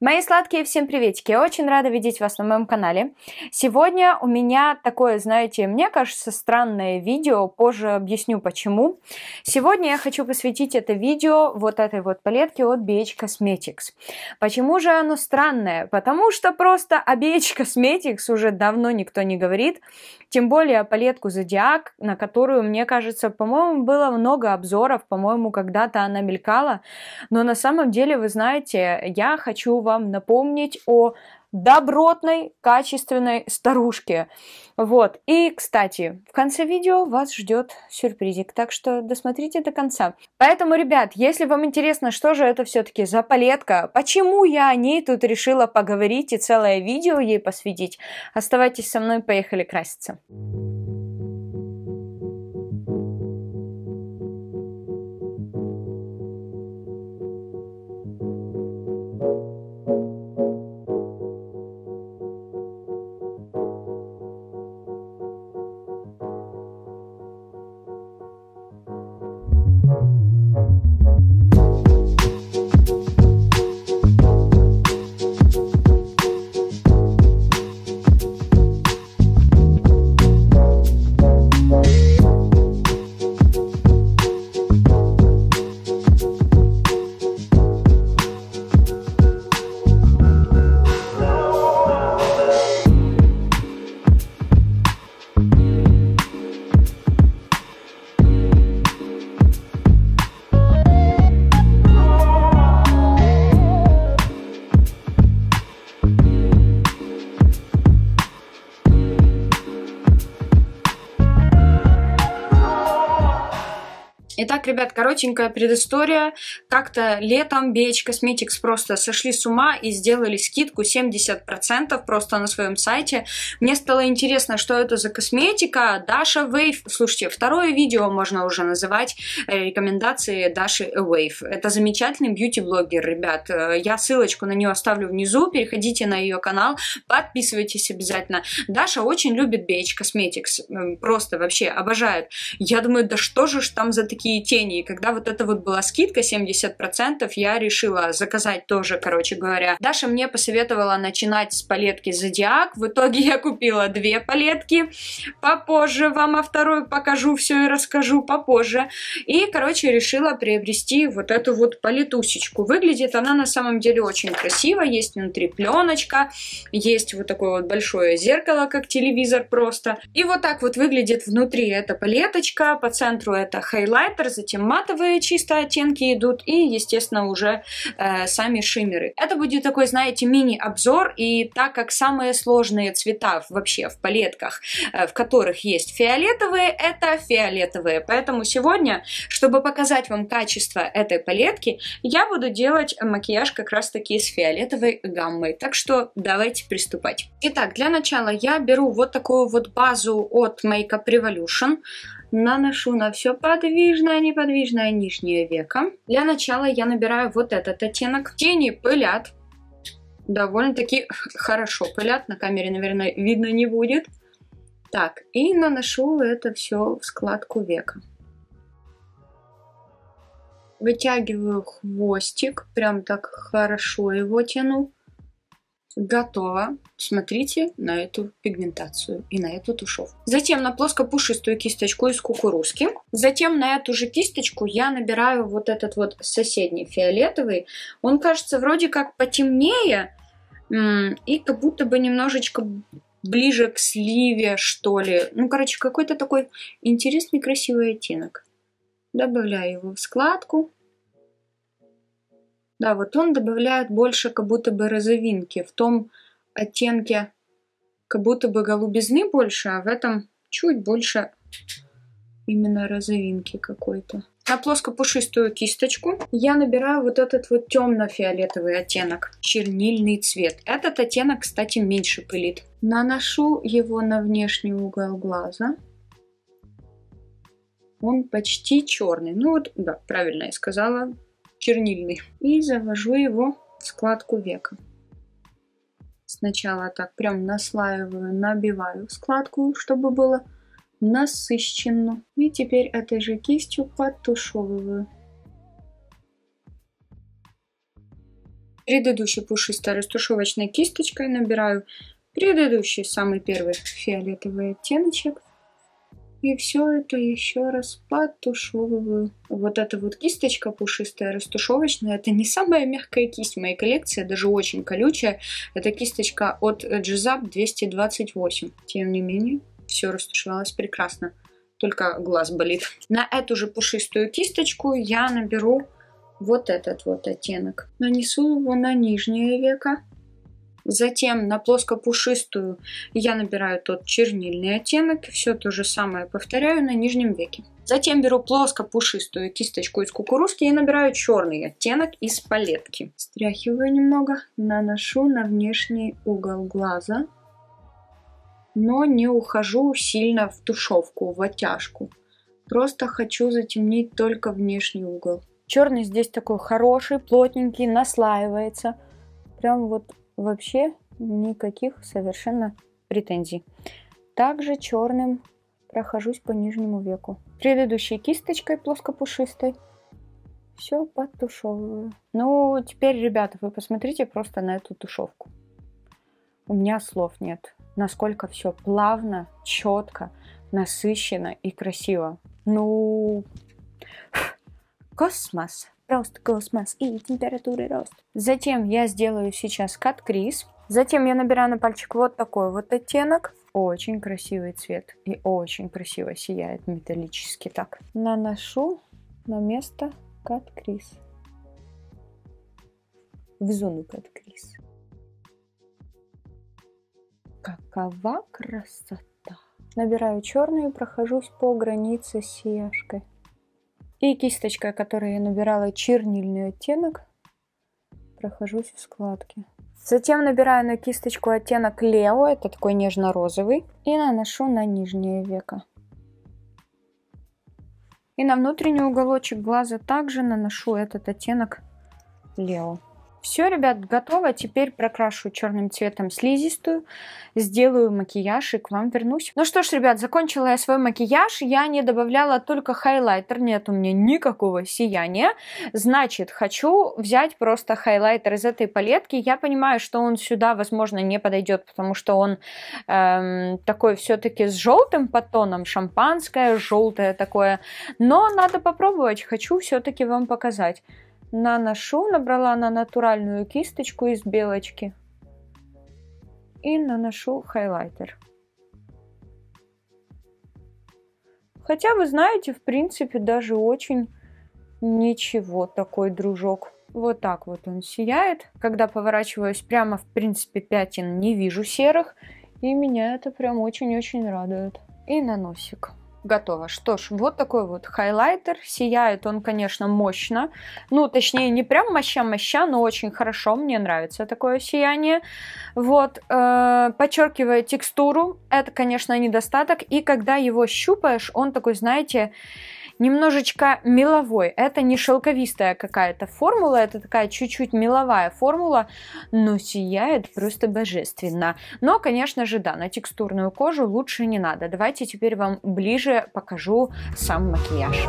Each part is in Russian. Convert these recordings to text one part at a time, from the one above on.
Мои сладкие, всем приветики! очень рада видеть вас на моем канале. Сегодня у меня такое, знаете, мне кажется, странное видео, позже объясню почему. Сегодня я хочу посвятить это видео вот этой вот палетке от BH Cosmetics. Почему же оно странное? Потому что просто о BH Cosmetics уже давно никто не говорит, тем более палетку Zodiac, на которую, мне кажется, по-моему, было много обзоров, по-моему, когда-то она мелькала, но на самом деле, вы знаете, я хочу вам напомнить о добротной, качественной старушке. Вот. И, кстати, в конце видео вас ждет сюрпризик, так что досмотрите до конца. Поэтому, ребят, если вам интересно, что же это все-таки за палетка, почему я о ней тут решила поговорить и целое видео ей посвятить, оставайтесь со мной, поехали краситься. Итак, ребят, коротенькая предыстория. Как-то летом BH Cosmetics просто сошли с ума и сделали скидку 70% просто на своем сайте. Мне стало интересно, что это за косметика. Даша Wave. Слушайте, второе видео можно уже называть э, рекомендации Даши Wave. Это замечательный бьюти-блогер, ребят. Э, я ссылочку на нее оставлю внизу. Переходите на ее канал, подписывайтесь обязательно. Даша очень любит BH Cosmetics. Просто вообще обожает. Я думаю, да что же ж там за такие такие тени. И когда вот это вот была скидка 70%, я решила заказать тоже, короче говоря. Даша мне посоветовала начинать с палетки Зодиак. В итоге я купила две палетки. Попозже вам о второй покажу все и расскажу попозже. И, короче, решила приобрести вот эту вот палетусечку. Выглядит она на самом деле очень красиво. Есть внутри пленочка, есть вот такое вот большое зеркало, как телевизор просто. И вот так вот выглядит внутри эта палеточка. По центру это хайлайт вайпер, затем матовые чисто оттенки идут и, естественно, уже э, сами шиммеры. Это будет такой, знаете, мини-обзор, и так как самые сложные цвета вообще в палетках, э, в которых есть фиолетовые, это фиолетовые. Поэтому сегодня, чтобы показать вам качество этой палетки, я буду делать макияж как раз-таки с фиолетовой гаммой. Так что давайте приступать. Итак, для начала я беру вот такую вот базу от Makeup Revolution наношу на все подвижное, неподвижное нижнее веко. Для начала я набираю вот этот оттенок. Тени пылят, довольно-таки хорошо пылят, на камере, наверное, видно не будет. Так, и наношу это все в складку века. Вытягиваю хвостик, прям так хорошо его тяну. Готово. Смотрите на эту пигментацию и на эту тушевку. Затем на плоскопушистую кисточку из кукурузки. Затем на эту же кисточку я набираю вот этот вот соседний фиолетовый. Он кажется вроде как потемнее и как будто бы немножечко ближе к сливе, что ли. Ну, короче, какой-то такой интересный красивый оттенок. Добавляю его в складку. Да, вот он добавляет больше как будто бы розовинки в том оттенке, как будто бы голубизны больше, а в этом чуть больше именно розовинки какой-то. На плоскопушистую кисточку я набираю вот этот вот темно-фиолетовый оттенок, чернильный цвет. Этот оттенок, кстати, меньше пылит. Наношу его на внешний угол глаза. Он почти черный. Ну вот, да, правильно я сказала, чернильный. И завожу его в складку века. Сначала так прям наслаиваю, набиваю складку, чтобы было насыщенно. И теперь этой же кистью подтушевываю. Предыдущей пушистой растушевочной кисточкой набираю предыдущий, самый первый фиолетовый оттеночек. И все это еще раз потушевываю. Вот эта вот кисточка пушистая, растушевочная, это не самая мягкая кисть в моей коллекции, даже очень колючая. Это кисточка от GZAP 228. Тем не менее, все растушевалось прекрасно. Только глаз болит. На эту же пушистую кисточку я наберу вот этот вот оттенок. Нанесу его на нижнее веко. Затем на плоскопушистую я набираю тот чернильный оттенок. Все то же самое повторяю на нижнем веке. Затем беру плоско-пушистую кисточку из кукурузки и набираю черный оттенок из палетки. Стряхиваю немного, наношу на внешний угол глаза, но не ухожу сильно в тушевку, в оттяжку. Просто хочу затемнить только внешний угол. Черный здесь такой хороший, плотненький, наслаивается. Прям вот Вообще никаких совершенно претензий. Также черным прохожусь по нижнему веку. Предыдущей кисточкой плоскопушистой все подтушевываю. Ну, теперь, ребята, вы посмотрите просто на эту тушевку. У меня слов нет. Насколько все плавно, четко, насыщенно и красиво. Ну, космос. Рост, космос и температуры рост. Затем я сделаю сейчас кат крис. Затем я набираю на пальчик вот такой вот оттенок. Очень красивый цвет и очень красиво сияет металлически. Так, наношу на место кат крис. В зону кат крис. Какова красота! Набираю черный и прохожусь по границе с сияшкой. И кисточкой, которой я набирала чернильный оттенок, прохожусь в складке. Затем набираю на кисточку оттенок Лео, это такой нежно-розовый, и наношу на нижнее веко. И на внутренний уголочек глаза также наношу этот оттенок Лео. Все, ребят, готово. Теперь прокрашу черным цветом слизистую, сделаю макияж и к вам вернусь. Ну что ж, ребят, закончила я свой макияж. Я не добавляла только хайлайтер. Нет у меня никакого сияния. Значит, хочу взять просто хайлайтер из этой палетки. Я понимаю, что он сюда, возможно, не подойдет, потому что он эм, такой все-таки с желтым потоном, Шампанское, желтое такое. Но надо попробовать. Хочу все-таки вам показать наношу, набрала на натуральную кисточку из белочки и наношу хайлайтер. Хотя вы знаете, в принципе, даже очень ничего такой дружок. Вот так вот он сияет. Когда поворачиваюсь прямо, в принципе, пятен не вижу серых. И меня это прям очень-очень радует. И на носик готово. Что ж, вот такой вот хайлайтер. Сияет он, конечно, мощно. Ну, точнее, не прям моща-моща, но очень хорошо. Мне нравится такое сияние. Вот. Э, подчеркивая текстуру. Это, конечно, недостаток. И когда его щупаешь, он такой, знаете, немножечко меловой. Это не шелковистая какая-то формула, это такая чуть-чуть меловая формула, но сияет просто божественно. Но, конечно же, да, на текстурную кожу лучше не надо. Давайте теперь вам ближе покажу сам макияж.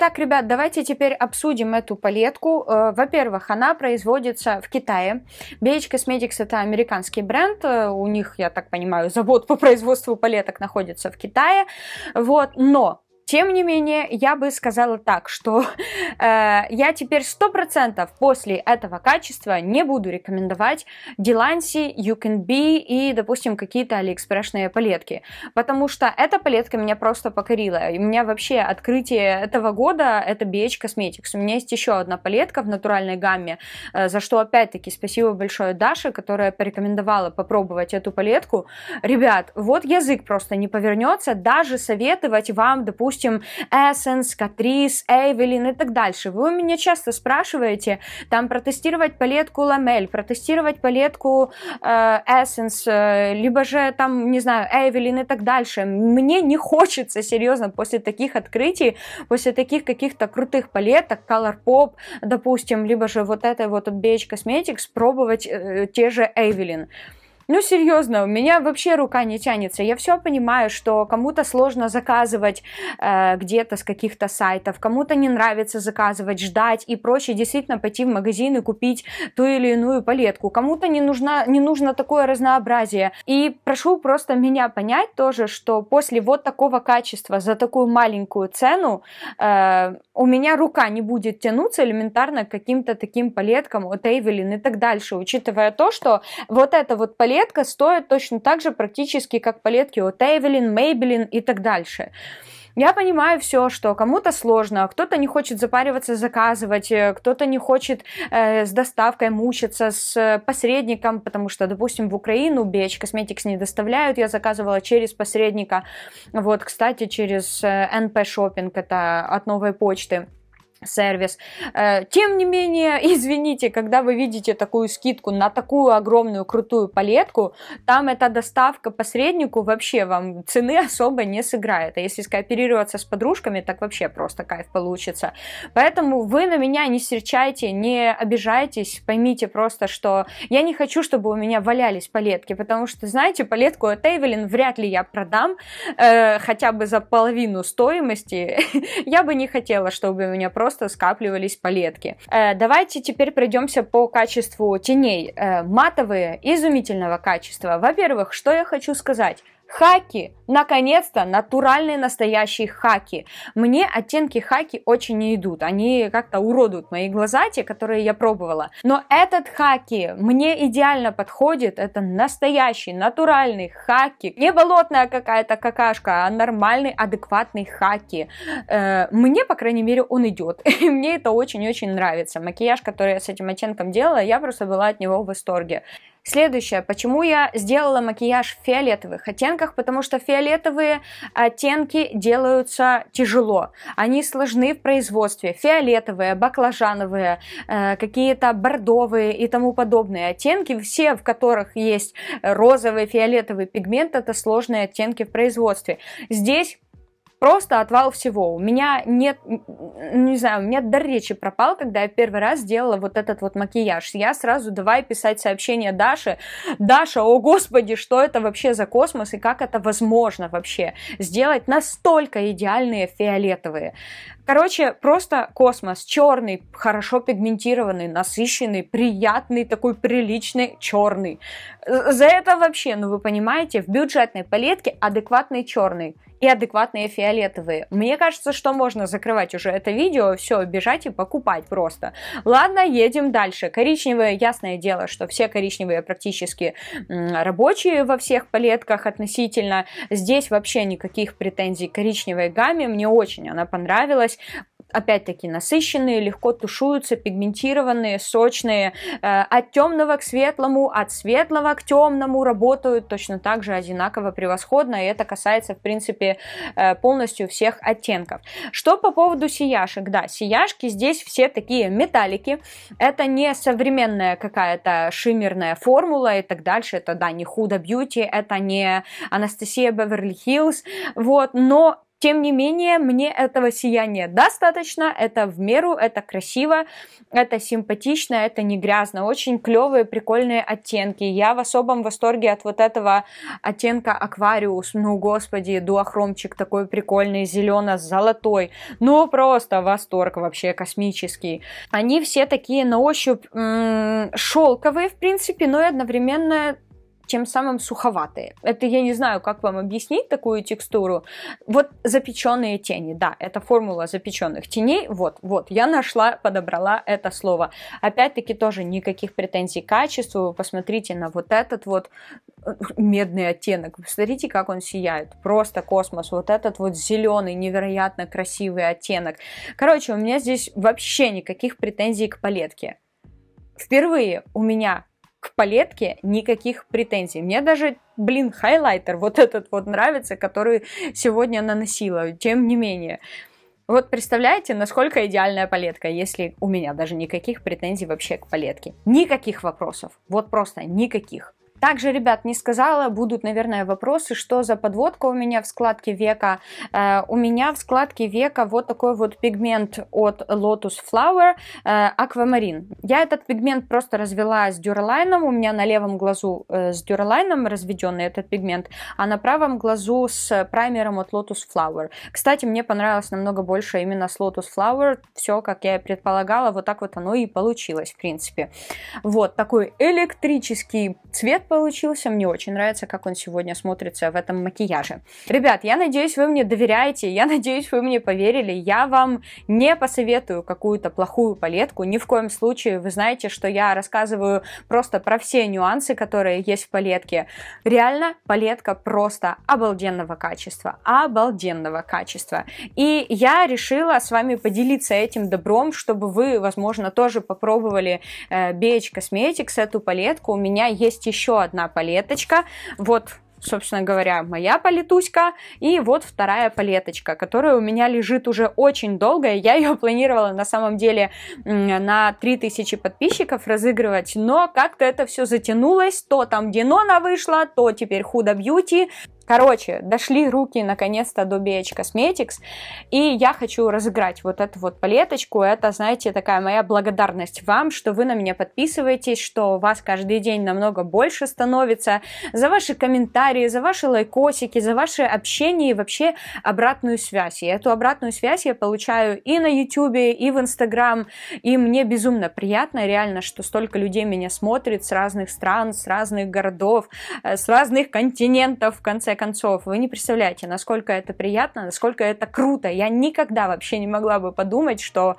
Итак, ребят, давайте теперь обсудим эту палетку. Э, во-первых, она производится в Китае. BH Cosmetics – это американский бренд. Э, у них, я так понимаю, завод по производству палеток находится в Китае. Вот, но тем не менее, я бы сказала так, что э, я теперь 100% после этого качества не буду рекомендовать Delancey, You Can Be и, допустим, какие-то алиэкспрессные палетки, потому что эта палетка меня просто покорила. И у меня вообще открытие этого года — это BH Cosmetics. У меня есть еще одна палетка в натуральной гамме, э, за что, опять-таки, спасибо большое Даше, которая порекомендовала попробовать эту палетку. Ребят, вот язык просто не повернется даже советовать вам, допустим, допустим, Essence, Catrice, Эвелин и так дальше. Вы у меня часто спрашиваете, там, протестировать палетку Ламель, протестировать палетку э, Essence, э, либо же там, не знаю, Эвелин и так дальше. Мне не хочется, серьезно, после таких открытий, после таких каких-то крутых палеток, Color Pop, допустим, либо же вот этой вот от BH Cosmetics, пробовать э, те же Эвелин. Ну, серьезно, у меня вообще рука не тянется. Я все понимаю, что кому-то сложно заказывать э, где-то с каких-то сайтов, кому-то не нравится заказывать, ждать и проще действительно пойти в магазин и купить ту или иную палетку. Кому-то не, нужно, не нужно такое разнообразие. И прошу просто меня понять тоже, что после вот такого качества за такую маленькую цену э, у меня рука не будет тянуться элементарно к каким-то таким палеткам от Эйвелин и так дальше, учитывая то, что вот эта вот палетка палетка стоит точно так же практически, как палетки от Эвелин, Мейбелин и так дальше. Я понимаю все, что кому-то сложно, кто-то не хочет запариваться, заказывать, э, кто-то не хочет э, с доставкой мучиться, с э, посредником, потому что, допустим, в Украину Беч Косметикс не доставляют, я заказывала через посредника, вот, кстати, через э, НП Шопинг, это от новой почты сервис. Э, тем не менее, извините, когда вы видите такую скидку на такую огромную крутую палетку, там эта доставка посреднику вообще вам цены особо не сыграет. А если скооперироваться с подружками, так вообще просто кайф получится. Поэтому вы на меня не серчайте, не обижайтесь, поймите просто, что я не хочу, чтобы у меня валялись палетки, потому что, знаете, палетку от Эвелин вряд ли я продам, э, хотя бы за половину стоимости. Я бы не хотела, чтобы у меня просто просто скапливались палетки. Э, давайте теперь пройдемся по качеству теней. Э, матовые изумительного качества. Во-первых, что я хочу сказать? Хаки, наконец-то, натуральные настоящие хаки. Мне оттенки хаки очень не идут, они как-то уродуют мои глаза, те, которые я пробовала. Но этот хаки мне идеально подходит, это настоящий, натуральный хаки. Не болотная какая-то какашка, а нормальный, адекватный хаки. Э, мне, по крайней мере, он идет, и мне это очень-очень нравится. Макияж, который я с этим оттенком делала, я просто была от него в восторге. Следующее, почему я сделала макияж в фиолетовых оттенках, потому что фиолетовые оттенки делаются тяжело, они сложны в производстве, фиолетовые, баклажановые, э, какие-то бордовые и тому подобные оттенки, все в которых есть розовый, фиолетовый пигмент, это сложные оттенки в производстве. Здесь просто отвал всего. У меня нет, не знаю, у меня до речи пропал, когда я первый раз сделала вот этот вот макияж. Я сразу давай писать сообщение Даше. Даша, о господи, что это вообще за космос и как это возможно вообще сделать настолько идеальные фиолетовые. Короче, просто космос. Черный, хорошо пигментированный, насыщенный, приятный, такой приличный черный. За это вообще, ну вы понимаете, в бюджетной палетке адекватный черный и адекватные фиолетовые фиолетовые. Мне кажется, что можно закрывать уже это видео, все, бежать и покупать просто. Ладно, едем дальше. Коричневые, ясное дело, что все коричневые практически рабочие во всех палетках относительно. Здесь вообще никаких претензий к коричневой гамме, мне очень она понравилась опять-таки насыщенные, легко тушуются, пигментированные, сочные. Э, от темного к светлому, от светлого к темному работают точно так же одинаково превосходно, и это касается, в принципе, э, полностью всех оттенков. Что по поводу сияшек? Да, сияшки здесь все такие металлики, это не современная какая-то шиммерная формула и так дальше, это, да, не Huda бьюти это не Анастасия Беверли-Хиллз, вот, но тем не менее, мне этого сияния достаточно, это в меру, это красиво, это симпатично, это не грязно. Очень клевые, прикольные оттенки. Я в особом восторге от вот этого оттенка аквариус. Ну, господи, дуохромчик такой прикольный, зелено-золотой. Ну, просто восторг вообще космический. Они все такие на ощупь м-м, шелковые, в принципе, но и одновременно тем самым суховатые. Это я не знаю, как вам объяснить такую текстуру. Вот запеченные тени, да, это формула запеченных теней. Вот, вот, я нашла, подобрала это слово. Опять-таки тоже никаких претензий к качеству. Вы посмотрите на вот этот вот э, медный оттенок. Посмотрите, как он сияет. Просто космос. Вот этот вот зеленый, невероятно красивый оттенок. Короче, у меня здесь вообще никаких претензий к палетке. Впервые у меня к палетке никаких претензий. Мне даже, блин, хайлайтер вот этот вот нравится, который сегодня наносила, тем не менее. Вот представляете, насколько идеальная палетка, если у меня даже никаких претензий вообще к палетке. Никаких вопросов. Вот просто никаких. Также, ребят, не сказала, будут, наверное, вопросы, что за подводка у меня в складке века. Э, у меня в складке века вот такой вот пигмент от Lotus Flower э, Аквамарин. Я этот пигмент просто развела с дюралайном. У меня на левом глазу э, с дюралайном разведенный этот пигмент, а на правом глазу с праймером от Lotus Flower. Кстати, мне понравилось намного больше именно с Lotus Flower. Все, как я и предполагала, вот так вот оно и получилось, в принципе. Вот такой электрический цвет получился. Мне очень нравится, как он сегодня смотрится в этом макияже. Ребят, я надеюсь, вы мне доверяете, я надеюсь, вы мне поверили. Я вам не посоветую какую-то плохую палетку, ни в коем случае. Вы знаете, что я рассказываю просто про все нюансы, которые есть в палетке. Реально, палетка просто обалденного качества, обалденного качества. И я решила с вами поделиться этим добром, чтобы вы, возможно, тоже попробовали э, BH Cosmetics, эту палетку. У меня есть еще одна палеточка. Вот собственно говоря, моя палетуська, и вот вторая палеточка, которая у меня лежит уже очень долго, я ее планировала на самом деле на 3000 подписчиков разыгрывать, но как-то это все затянулось, то там Динона вышла, то теперь Худа Бьюти, Короче, дошли руки наконец-то до BH Cosmetics, и я хочу разыграть вот эту вот палеточку. Это, знаете, такая моя благодарность вам, что вы на меня подписываетесь, что у вас каждый день намного больше становится, за ваши комментарии, за ваши лайкосики, за ваше общение и вообще обратную связь. И эту обратную связь я получаю и на YouTube, и в Instagram, и мне безумно приятно, реально, что столько людей меня смотрит с разных стран, с разных городов, э, с разных континентов, в конце концов, вы не представляете, насколько это приятно, насколько это круто. Я никогда вообще не могла бы подумать, что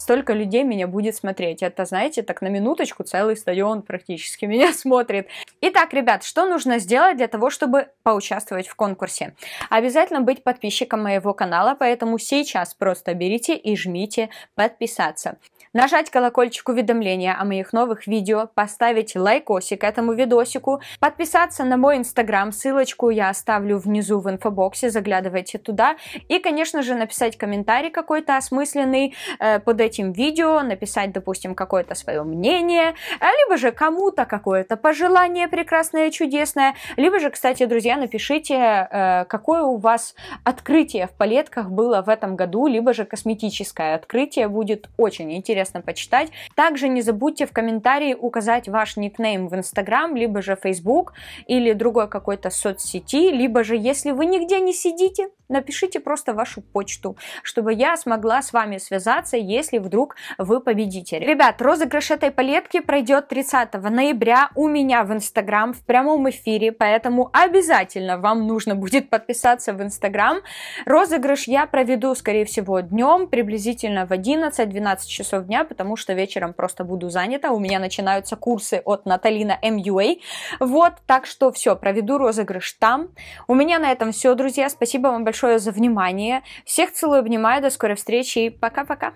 столько людей меня будет смотреть. Это, знаете, так на минуточку целый стадион практически меня смотрит. Итак, ребят, что нужно сделать для того, чтобы поучаствовать в конкурсе? Обязательно быть подписчиком моего канала, поэтому сейчас просто берите и жмите подписаться нажать колокольчик уведомления о моих новых видео, поставить лайкосик этому видосику, подписаться на мой инстаграм, ссылочку я оставлю внизу в инфобоксе, заглядывайте туда, и, конечно же, написать комментарий какой-то осмысленный э, под этим этим видео написать, допустим, какое-то свое мнение, а либо же кому-то какое-то пожелание прекрасное, чудесное, либо же, кстати, друзья, напишите, э, какое у вас открытие в палетках было в этом году, либо же косметическое открытие, будет очень интересно почитать. Также не забудьте в комментарии указать ваш никнейм в Инстаграм, либо же фейсбук или другой какой-то соцсети, либо же, если вы нигде не сидите, напишите просто вашу почту, чтобы я смогла с вами связаться, если вдруг вы победите. Ребят, розыгрыш этой палетки пройдет 30 ноября у меня в Инстаграм в прямом эфире, поэтому обязательно вам нужно будет подписаться в Инстаграм. Розыгрыш я проведу, скорее всего, днем, приблизительно в 11-12 часов дня, потому что вечером просто буду занята, у меня начинаются курсы от Наталина МЮА. Вот, так что все, проведу розыгрыш там. У меня на этом все, друзья, спасибо вам большое за внимание. Всех целую, обнимаю, до скорой встречи и пока-пока!